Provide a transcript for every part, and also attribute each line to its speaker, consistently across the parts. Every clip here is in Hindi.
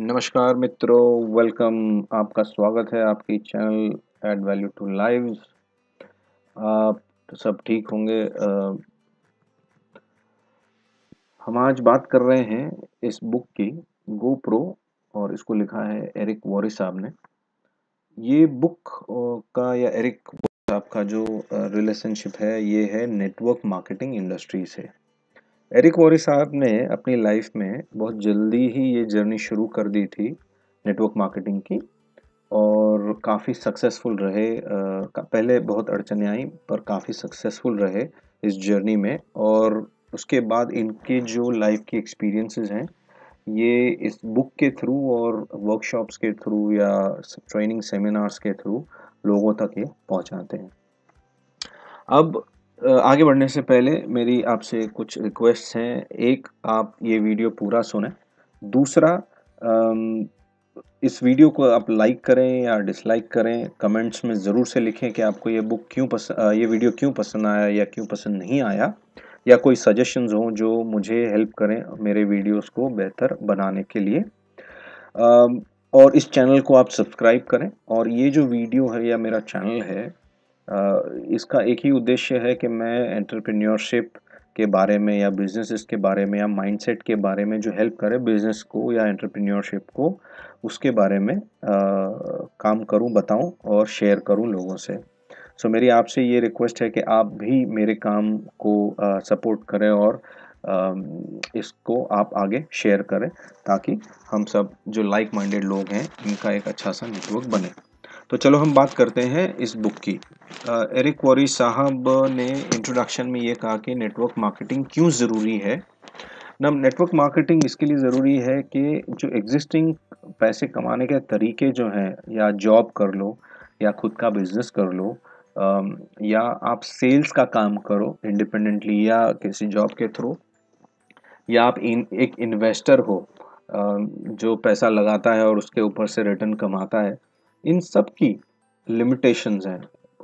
Speaker 1: नमस्कार मित्रों वेलकम आपका स्वागत है आपके channel add value to live आप सब ठीक होंगे हम आज बात कर रहे हैं इस बुक की प्रो और इसको लिखा है एरिक वॉरिस साहब ने ये बुक का या एरिक साहब का जो रिलेशनशिप है ये है नेटवर्क मार्केटिंग इंडस्ट्री से एरिक वॉरी साहब ने अपनी लाइफ में बहुत जल्दी ही ये जर्नी शुरू कर दी थी नेटवर्क मार्केटिंग की और काफ़ी सक्सेसफुल रहे पहले बहुत अड़चने आई पर काफ़ी सक्सेसफुल रहे इस जर्नी में और उसके बाद इनके जो लाइफ की एक्सपीरियंसेस हैं ये इस बुक के थ्रू और वर्कशॉप्स के थ्रू या ट्रेनिंग सेमिनार्स के थ्रू लोगों तक ये पहुंचाते हैं अब आगे बढ़ने से पहले मेरी आपसे कुछ रिक्वेस्ट हैं एक आप ये वीडियो पूरा सुने दूसरा इस वीडियो को आप लाइक करें या डिसलाइक करें कमेंट्स में ज़रूर से लिखें कि आपको ये बुक क्यों पसंद ये वीडियो क्यों पसंद आया या क्यों पसंद नहीं आया या कोई सजेशंस हों जो मुझे हेल्प करें मेरे वीडियोस को बेहतर बनाने के लिए और इस चैनल को आप सब्सक्राइब करें और ये जो वीडियो है या मेरा चैनल है इसका एक ही उद्देश्य है कि मैं एंटरप्रेन्योरशिप के बारे में या बिजनेस के बारे में या माइंडसेट के बारे में जो हेल्प करे बिजनेस को या एंटरप्रेन्योरशिप को उसके बारे में आ, काम करूं बताऊं और शेयर करूं लोगों से सो so, मेरी आपसे ये रिक्वेस्ट है कि आप भी मेरे काम को सपोर्ट करें और आ, इसको आप आगे शेयर करें ताकि हम सब जो लाइक माइंडेड लोग हैं इनका एक अच्छा सा नेटवर्क बने तो चलो हम बात करते हैं इस बुक की एरिक वॉरी साहब ने इंट्रोडक्शन में ये कहा कि नेटवर्क मार्केटिंग क्यों ज़रूरी है नम नेटवर्क मार्केटिंग इसके लिए ज़रूरी है कि जो एग्जिस्टिंग पैसे कमाने के तरीके जो हैं या जॉब कर लो या खुद का बिजनेस कर लो या आप सेल्स का काम करो इंडिपेंडेंटली या किसी जॉब के थ्रू या आप इन, एक इन्वेस्टर हो जो पैसा लगाता है और उसके ऊपर से रिटर्न कमाता है इन सब की लिमिटेशंस हैं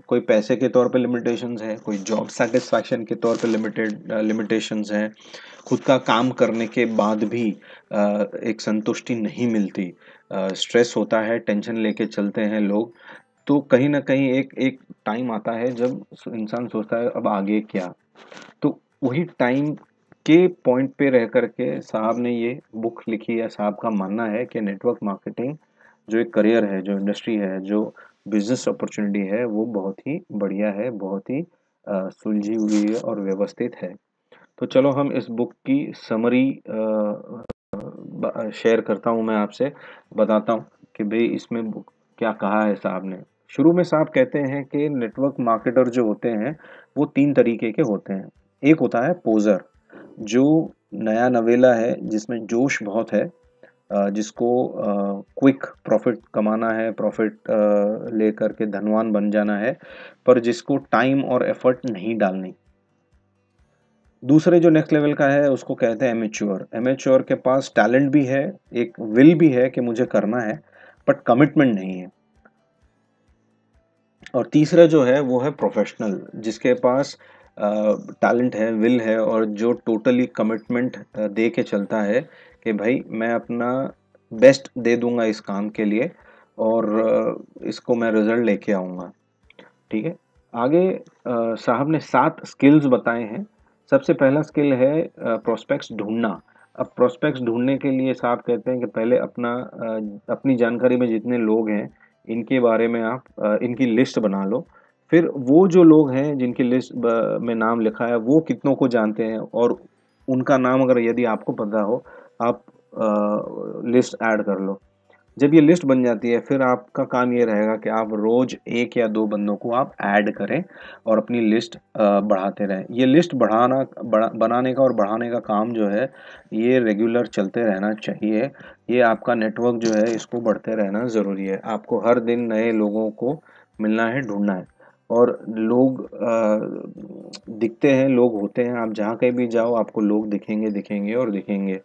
Speaker 1: कोई पैसे के तौर पे लिमिटेशंस हैं कोई जॉब सेटिस्फैक्शन के तौर पे लिमिटेड लिमिटेशंस हैं खुद का काम करने के बाद भी एक संतुष्टि नहीं मिलती स्ट्रेस होता है टेंशन लेके चलते हैं लोग तो कहीं ना कहीं एक एक टाइम आता है जब इंसान सोचता है अब आगे क्या तो वही टाइम के पॉइंट पे रह करके साहब ने ये बुक लिखी है साहब का मानना है कि नेटवर्क मार्केटिंग जो एक करियर है जो इंडस्ट्री है जो बिजनेस अपॉर्चुनिटी है वो बहुत ही बढ़िया है बहुत ही सुलझी हुई है और व्यवस्थित है तो चलो हम इस बुक की समरी शेयर करता हूँ मैं आपसे बताता हूँ कि भाई इसमें बुक क्या कहा है साहब ने शुरू में साहब कहते हैं कि नेटवर्क मार्केटर जो होते हैं वो तीन तरीके के होते हैं एक होता है पोज़र जो नया नवेला है जिसमें जोश बहुत है जिसको क्विक प्रॉफिट कमाना है प्रॉफिट ले करके धनवान बन जाना है पर जिसको टाइम और एफर्ट नहीं डालनी दूसरे जो नेक्स्ट लेवल का है उसको कहते हैं एमेच्योर एमेच्योर के पास टैलेंट भी है एक विल भी है कि मुझे करना है बट कमिटमेंट नहीं है और तीसरा जो है वो है प्रोफेशनल जिसके पास टैलेंट है विल है और जो टोटली कमिटमेंट दे के चलता है कि भाई मैं अपना बेस्ट दे दूंगा इस काम के लिए और इसको मैं रिज़ल्ट लेके आऊँगा ठीक है आगे साहब ने सात स्किल्स बताए हैं सबसे पहला स्किल है प्रोस्पेक्ट्स ढूंढना अब प्रोस्पेक्ट्स ढूंढने के लिए साहब कहते हैं कि पहले अपना अपनी जानकारी में जितने लोग हैं इनके बारे में आप इनकी लिस्ट बना लो फिर वो जो लोग हैं जिनकी लिस्ट में नाम लिखा है वो कितनों को जानते हैं और उनका नाम अगर यदि आपको पता हो आप लिस्ट ऐड कर लो जब ये लिस्ट बन जाती है फिर आपका काम ये रहेगा कि आप रोज़ एक या दो बंदों को आप ऐड करें और अपनी लिस्ट बढ़ाते रहें ये लिस्ट बढ़ाना बढ़ा बनाने का और बढ़ाने का काम जो है ये रेगुलर चलते रहना चाहिए ये आपका नेटवर्क जो है इसको बढ़ते रहना ज़रूरी है आपको हर दिन नए लोगों को मिलना है ढूंढना है और लोग दिखते हैं लोग होते हैं आप जहाँ कहीं भी जाओ आपको लोग दिखेंगे दिखेंगे और दिखेंगे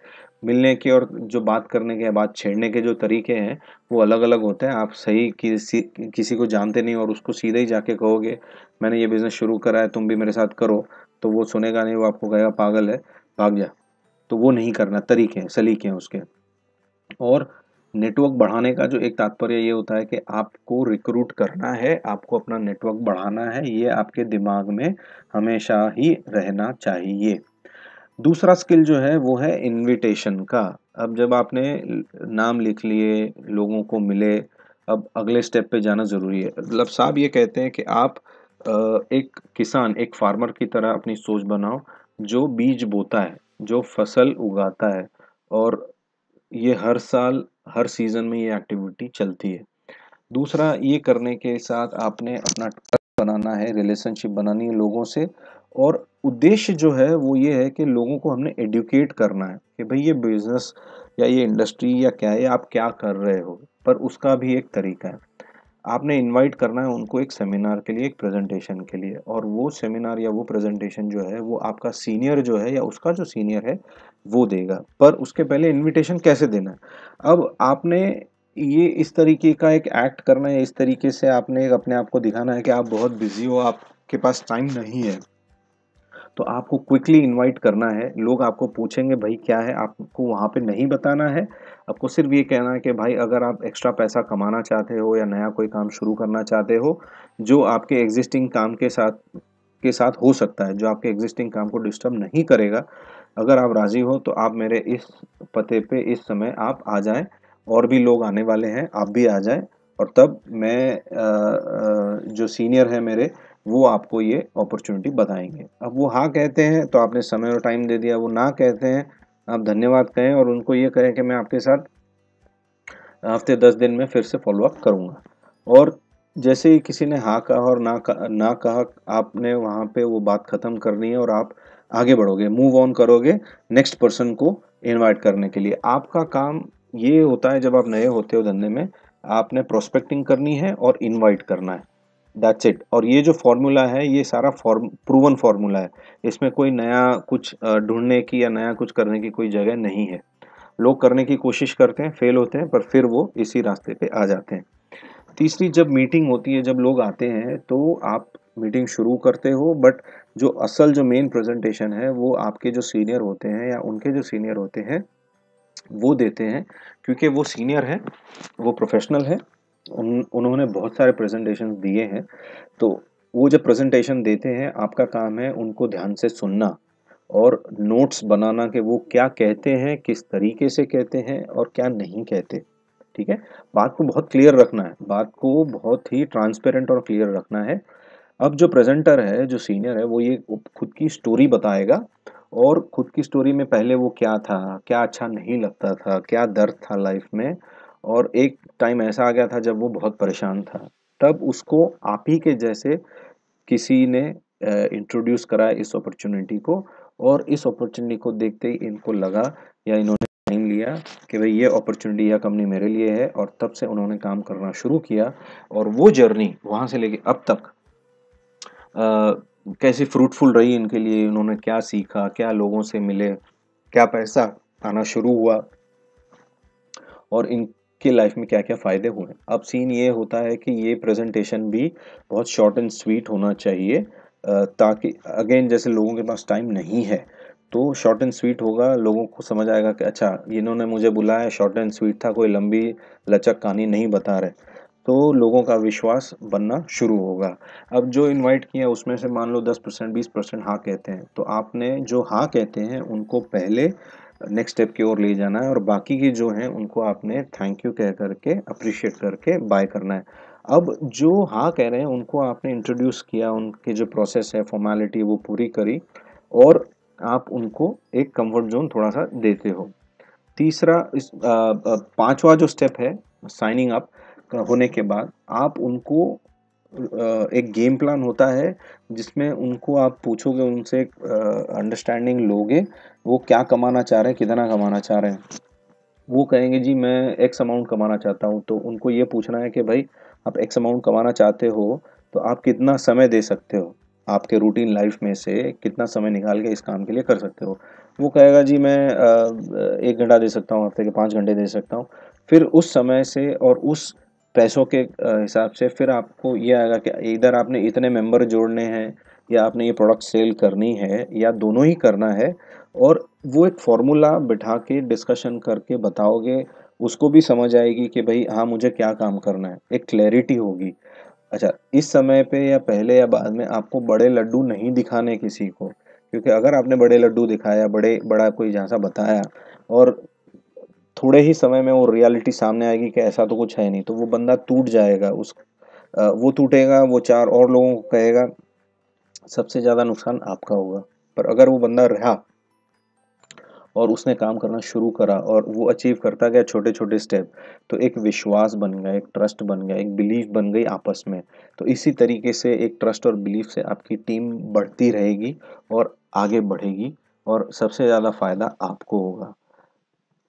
Speaker 1: मिलने के और जो बात करने के बात छेड़ने के जो तरीके हैं वो अलग अलग होते हैं आप सही किसी किसी को जानते नहीं और उसको सीधे ही जाके कहोगे मैंने ये बिज़नेस शुरू करा है तुम भी मेरे साथ करो तो वो सुनेगा नहीं वो आपको कहेगा पागल है भाग जा तो वो नहीं करना तरीके हैं सलीके हैं उसके और नेटवर्क बढ़ाने का जो एक तात्पर्य ये होता है कि आपको रिक्रूट करना है आपको अपना नेटवर्क बढ़ाना है ये आपके दिमाग में हमेशा ही रहना चाहिए दूसरा स्किल जो है वो है इनविटेशन का अब जब आपने नाम लिख लिए लोगों को मिले अब अगले स्टेप पे जाना ज़रूरी है मतलब साहब ये कहते हैं कि आप एक किसान एक फार्मर की तरह अपनी सोच बनाओ जो बीज बोता है जो फसल उगाता है और ये हर साल हर सीज़न में ये एक्टिविटी चलती है दूसरा ये करने के साथ आपने अपना बनाना है रिलेशनशिप बनानी है लोगों से और उद्देश्य जो है वो ये है कि लोगों को हमने एडुकेट करना है कि भाई ये बिजनेस या ये इंडस्ट्री या क्या है आप क्या कर रहे हो पर उसका भी एक तरीका है आपने इनवाइट करना है उनको एक सेमिनार के लिए एक प्रेजेंटेशन के लिए और वो सेमिनार या वो प्रेजेंटेशन जो है वो आपका सीनियर जो है या उसका जो सीनियर है वो देगा पर उसके पहले इनविटेशन कैसे देना है अब आपने ये इस तरीके का एक एक्ट करना है इस तरीके से आपने अपने आप को दिखाना है कि आप बहुत बिजी हो आपके पास टाइम नहीं है तो आपको क्विकली इनवाइट करना है लोग आपको पूछेंगे भाई क्या है आपको वहाँ पे नहीं बताना है आपको सिर्फ ये कहना है कि भाई अगर आप एक्स्ट्रा पैसा कमाना चाहते हो या नया कोई काम शुरू करना चाहते हो जो आपके एग्जिस्टिंग काम के साथ के साथ हो सकता है जो आपके एग्जिस्टिंग काम को डिस्टर्ब नहीं करेगा अगर आप राज़ी हो तो आप मेरे इस पते पे इस समय आप आ जाएं और भी लोग आने वाले हैं आप भी आ जाएं और तब मैं जो सीनियर हैं मेरे वो आपको ये अपॉर्चुनिटी बताएंगे अब वो हाँ कहते हैं तो आपने समय और टाइम दे दिया वो ना कहते हैं आप धन्यवाद कहें और उनको ये कहें कि मैं आपके साथ हफ्ते दस दिन में फिर से फॉलोअप करूँगा और जैसे ही किसी ने हाँ कहा और ना कहा ना कहा आपने वहाँ पे वो बात ख़त्म करनी है और आप आगे बढ़ोगे मूव ऑन करोगे नेक्स्ट पर्सन को इनवाइट करने के लिए आपका काम ये होता है जब आप नए होते हो धंधे में आपने प्रोस्पेक्टिंग करनी है और इनवाइट करना है दैट्स इट और ये जो फॉर्मूला है ये सारा फॉर्म प्रूवन फार्मूला है इसमें कोई नया कुछ ढूंढने की या नया कुछ करने की कोई जगह नहीं है लोग करने की कोशिश करते हैं फेल होते हैं पर फिर वो इसी रास्ते पे आ जाते हैं तीसरी जब मीटिंग होती है जब लोग आते हैं तो आप मीटिंग शुरू करते हो बट जो असल जो मेन प्रेजेंटेशन है वो आपके जो सीनियर होते हैं या उनके जो सीनियर होते हैं वो देते हैं क्योंकि वो सीनियर है वो प्रोफेशनल है उन उन्होंने बहुत सारे प्रेजेंटेशन दिए हैं तो वो जब प्रेजेंटेशन देते हैं आपका काम है उनको ध्यान से सुनना और नोट्स बनाना कि वो क्या कहते हैं किस तरीके से कहते हैं और क्या नहीं कहते ठीक है बात को बहुत क्लियर रखना है बात को बहुत ही ट्रांसपेरेंट और क्लियर रखना है अब जो प्रेजेंटर है जो सीनियर है वो ये खुद की स्टोरी बताएगा और खुद की स्टोरी में पहले वो क्या था क्या अच्छा नहीं लगता था क्या दर्द था लाइफ में और एक टाइम ऐसा आ गया था जब वो बहुत परेशान था तब उसको आप ही के जैसे किसी ने इंट्रोड्यूस कराया इस अपॉर्चुनिटी को और इस अपॉर्चुनिटी को देखते ही इनको लगा या इन्होंने टाइम लिया कि भाई ये अपॉर्चुनिटी या कंपनी मेरे लिए है और तब से उन्होंने काम करना शुरू किया और वो जर्नी वहाँ से लेके अब तक आ, कैसी फ्रूटफुल रही इनके लिए इन्होंने क्या सीखा क्या लोगों से मिले क्या पैसा आना शुरू हुआ और इन की लाइफ में क्या क्या फ़ायदे हुए अब सीन ये होता है कि ये प्रेजेंटेशन भी बहुत शॉर्ट एंड स्वीट होना चाहिए ताकि अगेन जैसे लोगों के पास टाइम नहीं है तो शॉर्ट एंड स्वीट होगा लोगों को समझ आएगा कि अच्छा इन्होंने मुझे बुलाया शॉर्ट एंड स्वीट था कोई लंबी लचक कहानी नहीं बता रहे तो लोगों का विश्वास बनना शुरू होगा अब जो इनवाइट किया उसमें से मान लो दस परसेंट बीस परसेंट हाँ कहते हैं तो आपने जो हाँ कहते हैं उनको पहले नेक्स्ट स्टेप की ओर ले जाना है और बाकी की जो है उनको आपने थैंक यू कह करके अप्रिशिएट करके बाय करना है अब जो हाँ कह रहे हैं उनको आपने इंट्रोड्यूस किया उनकी जो प्रोसेस है फॉर्मेलिटी वो पूरी करी और आप उनको एक कंफर्ट जोन थोड़ा सा देते हो तीसरा इस पांचवा जो स्टेप है साइनिंग अप होने के बाद आप उनको एक गेम प्लान होता है जिसमें उनको आप पूछोगे उनसे एक अंडरस्टैंडिंग लोगे वो क्या कमाना चाह रहे हैं कितना कमाना चाह रहे हैं वो कहेंगे जी मैं एक्स अमाउंट कमाना चाहता हूँ तो उनको ये पूछना है कि भाई आप एक्स अमाउंट कमाना चाहते हो तो आप कितना समय दे सकते हो आपके रूटीन लाइफ में से कितना समय निकाल के इस काम के लिए कर सकते हो वो कहेगा जी मैं एक घंटा दे सकता हूँ हफ्ते के पाँच घंटे दे सकता हूँ फिर उस समय से और उस पैसों के हिसाब से फिर आपको ये आएगा कि इधर आपने इतने मेंबर जोड़ने हैं या आपने ये प्रोडक्ट सेल करनी है या दोनों ही करना है और वो एक फॉर्मूला बिठा के डिस्कशन करके बताओगे उसको भी समझ आएगी कि भाई हाँ मुझे क्या काम करना है एक क्लैरिटी होगी अच्छा इस समय पे या पहले या बाद में आपको बड़े लड्डू नहीं दिखाने किसी को क्योंकि अगर आपने बड़े लड्डू दिखाया बड़े बड़ा कोई झांसा बताया और थोड़े ही समय में वो रियलिटी सामने आएगी कि ऐसा तो कुछ है नहीं तो वो बंदा टूट जाएगा उस वो टूटेगा वो चार और लोगों को कहेगा सबसे ज़्यादा नुकसान आपका होगा पर अगर वो बंदा रहा और उसने काम करना शुरू करा और वो अचीव करता गया छोटे छोटे स्टेप तो एक विश्वास बन गया एक ट्रस्ट बन गया एक बिलीफ बन गई आपस में तो इसी तरीके से एक ट्रस्ट और बिलीफ से आपकी टीम बढ़ती रहेगी और आगे बढ़ेगी और सबसे ज़्यादा फ़ायदा आपको होगा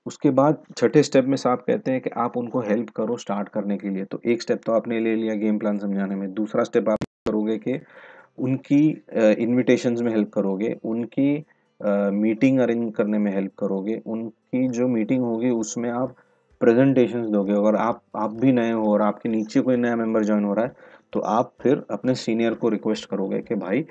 Speaker 1: उसके बाद छठे स्टेप में साहब कहते हैं कि आप उनको हेल्प करो स्टार्ट करने के लिए तो एक स्टेप तो आपने ले लिया गेम प्लान समझाने में दूसरा स्टेप आप करोगे कि उनकी इनविटेशंस में हेल्प करोगे उनकी मीटिंग uh, अरेंज करने में हेल्प करोगे उनकी जो मीटिंग होगी उसमें आप प्रेजेंटेशंस दोगे अगर आप आप भी नए हो और आपके नीचे कोई नया मेंबर ज्वाइन हो रहा है तो आप फिर अपने सीनियर को रिक्वेस्ट करोगे कि भाई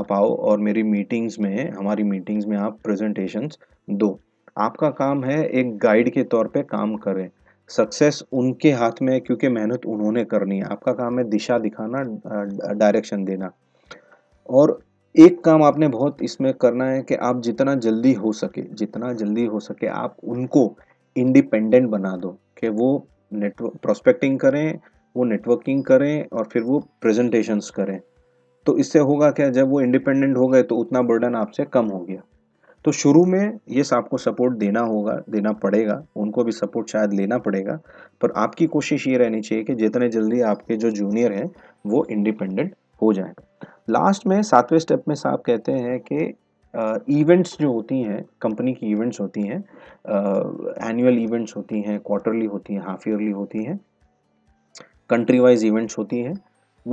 Speaker 1: आप आओ और मेरी मीटिंग्स में हमारी मीटिंग्स में आप प्रेजेंटेशंस दो आपका काम है एक गाइड के तौर पे काम करें सक्सेस उनके हाथ में है क्योंकि मेहनत उन्होंने करनी है आपका काम है दिशा दिखाना डायरेक्शन देना और एक काम आपने बहुत इसमें करना है कि आप जितना जल्दी हो सके जितना जल्दी हो सके आप उनको इंडिपेंडेंट बना दो कि वो नेटवर्क प्रोस्पेक्टिंग करें वो नेटवर्किंग करें और फिर वो प्रेजेंटेशंस करें तो इससे होगा क्या जब वो इंडिपेंडेंट हो गए तो उतना बर्डन आपसे कम हो गया तो शुरू में ये आपको सपोर्ट देना होगा देना पड़ेगा उनको भी सपोर्ट शायद लेना पड़ेगा पर आपकी कोशिश ये रहनी चाहिए कि जितने जल्दी आपके जो जूनियर हैं वो इंडिपेंडेंट हो जाए लास्ट में सातवें स्टेप में साहब कहते हैं कि इवेंट्स uh, जो होती हैं कंपनी की इवेंट्स होती हैं एनुअल इवेंट्स होती हैं क्वार्टरली होती हैं हाफ ईयरली होती हैं कंट्री वाइज इवेंट्स होती हैं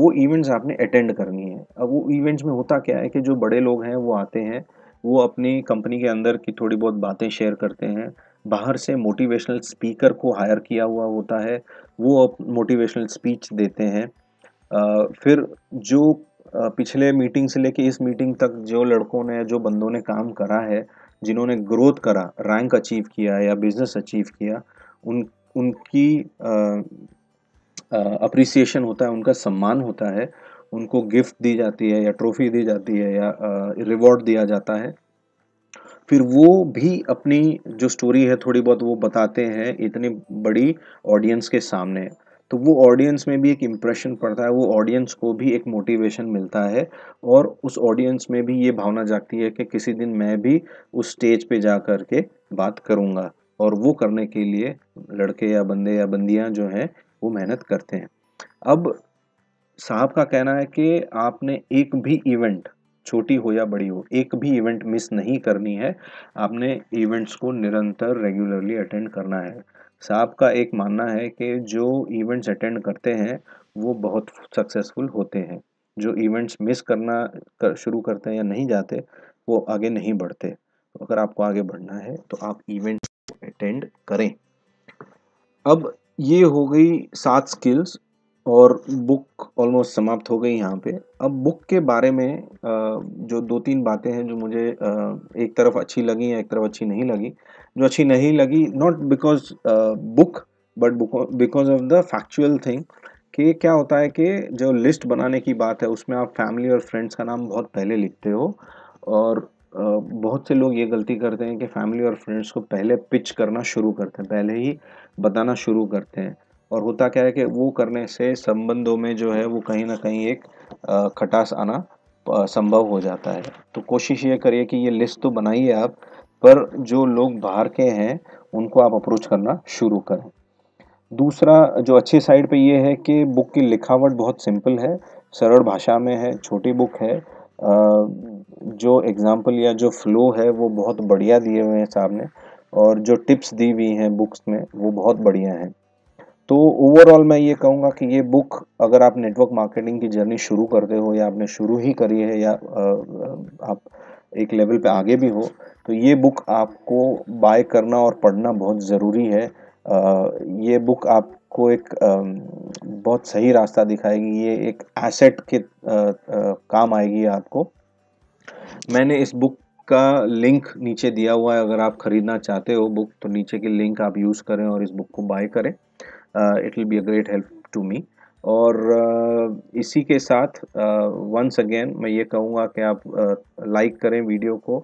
Speaker 1: वो इवेंट्स आपने अटेंड करनी है अब वो इवेंट्स में होता क्या है कि जो बड़े लोग हैं वो आते हैं वो अपनी कंपनी के अंदर की थोड़ी बहुत बातें शेयर करते हैं बाहर से मोटिवेशनल स्पीकर को हायर किया हुआ होता है वो मोटिवेशनल स्पीच देते हैं आ, फिर जो पिछले मीटिंग से लेके इस मीटिंग तक जो लड़कों ने जो बंदों ने काम करा है जिन्होंने ग्रोथ करा रैंक अचीव किया या बिजनेस अचीव किया उन उनकी अप्रिसिएशन होता है उनका सम्मान होता है उनको गिफ्ट दी जाती है या ट्रॉफी दी जाती है या रिवॉर्ड दिया जाता है फिर वो भी अपनी जो स्टोरी है थोड़ी बहुत वो बताते हैं इतनी बड़ी ऑडियंस के सामने तो वो ऑडियंस में भी एक इम्प्रेशन पड़ता है वो ऑडियंस को भी एक मोटिवेशन मिलता है और उस ऑडियंस में भी ये भावना जागती है कि किसी दिन मैं भी उस स्टेज पे जा कर के बात करूँगा और वो करने के लिए लड़के या बंदे या बंदियाँ जो हैं वो मेहनत करते हैं अब साहब का कहना है कि आपने एक भी इवेंट छोटी हो या बड़ी हो एक भी इवेंट मिस नहीं करनी है आपने इवेंट्स को निरंतर रेगुलरली अटेंड करना है साहब का एक मानना है कि जो इवेंट्स अटेंड करते हैं वो बहुत सक्सेसफुल होते हैं जो इवेंट्स मिस करना कर, शुरू करते हैं या नहीं जाते वो आगे नहीं बढ़ते तो अगर आपको आगे बढ़ना है तो आप इवेंट्स अटेंड करें अब ये हो गई सात स्किल्स और बुक ऑलमोस्ट समाप्त हो गई यहाँ पे अब बुक के बारे में जो दो तीन बातें हैं जो मुझे एक तरफ अच्छी लगी या एक तरफ अच्छी नहीं लगी जो अच्छी नहीं लगी not because book but because of the factual thing कि क्या होता है कि जो लिस्ट बनाने की बात है उसमें आप फैमिली और फ्रेंड्स का नाम बहुत पहले लिखते हो और बहुत से लोग ये गलती करते हैं कि फैमिली और फ्रेंड्स को पहले पिच करना शुरू करते हैं पहले ही बताना शुरू करते हैं और होता क्या है कि वो करने से संबंधों में जो है वो कहीं ना कहीं एक खटास आना संभव हो जाता है तो कोशिश ये करिए कि ये लिस्ट तो बनाइए आप पर जो लोग बाहर के हैं उनको आप अप्रोच करना शुरू करें दूसरा जो अच्छी साइड पे ये है कि बुक की लिखावट बहुत सिंपल है सरल भाषा में है छोटी बुक है जो एग्ज़ाम्पल या जो फ्लो है वो बहुत बढ़िया दिए हुए हैं सामने और जो टिप्स दी हुई हैं बुक्स में वो बहुत बढ़िया हैं तो ओवरऑल मैं ये कहूँगा कि ये बुक अगर आप नेटवर्क मार्केटिंग की जर्नी शुरू करते हो या आपने शुरू ही करी है या आप एक लेवल पे आगे भी हो तो ये बुक आपको बाय करना और पढ़ना बहुत ज़रूरी है ये बुक आपको एक बहुत सही रास्ता दिखाएगी ये एक एसेट के काम आएगी आपको मैंने इस बुक का लिंक नीचे दिया हुआ है अगर आप ख़रीदना चाहते हो बुक तो नीचे की लिंक आप यूज़ करें और इस बुक को बाय करें it will be a great help to me और uh, इसी के साथ वंस uh, अगेन मैं ये कहूँगा कि आप लाइक uh, करें वीडियो को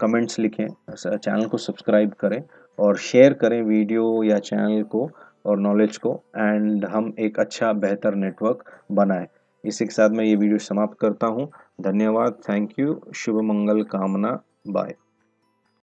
Speaker 1: कमेंट्स लिखें चैनल uh, को सब्सक्राइब करें और शेयर करें वीडियो या चैनल को और नॉलेज को एंड हम एक अच्छा बेहतर नेटवर्क बनाएं इसी के साथ मैं ये वीडियो समाप्त करता हूँ धन्यवाद थैंक यू शुभ मंगल कामना बाय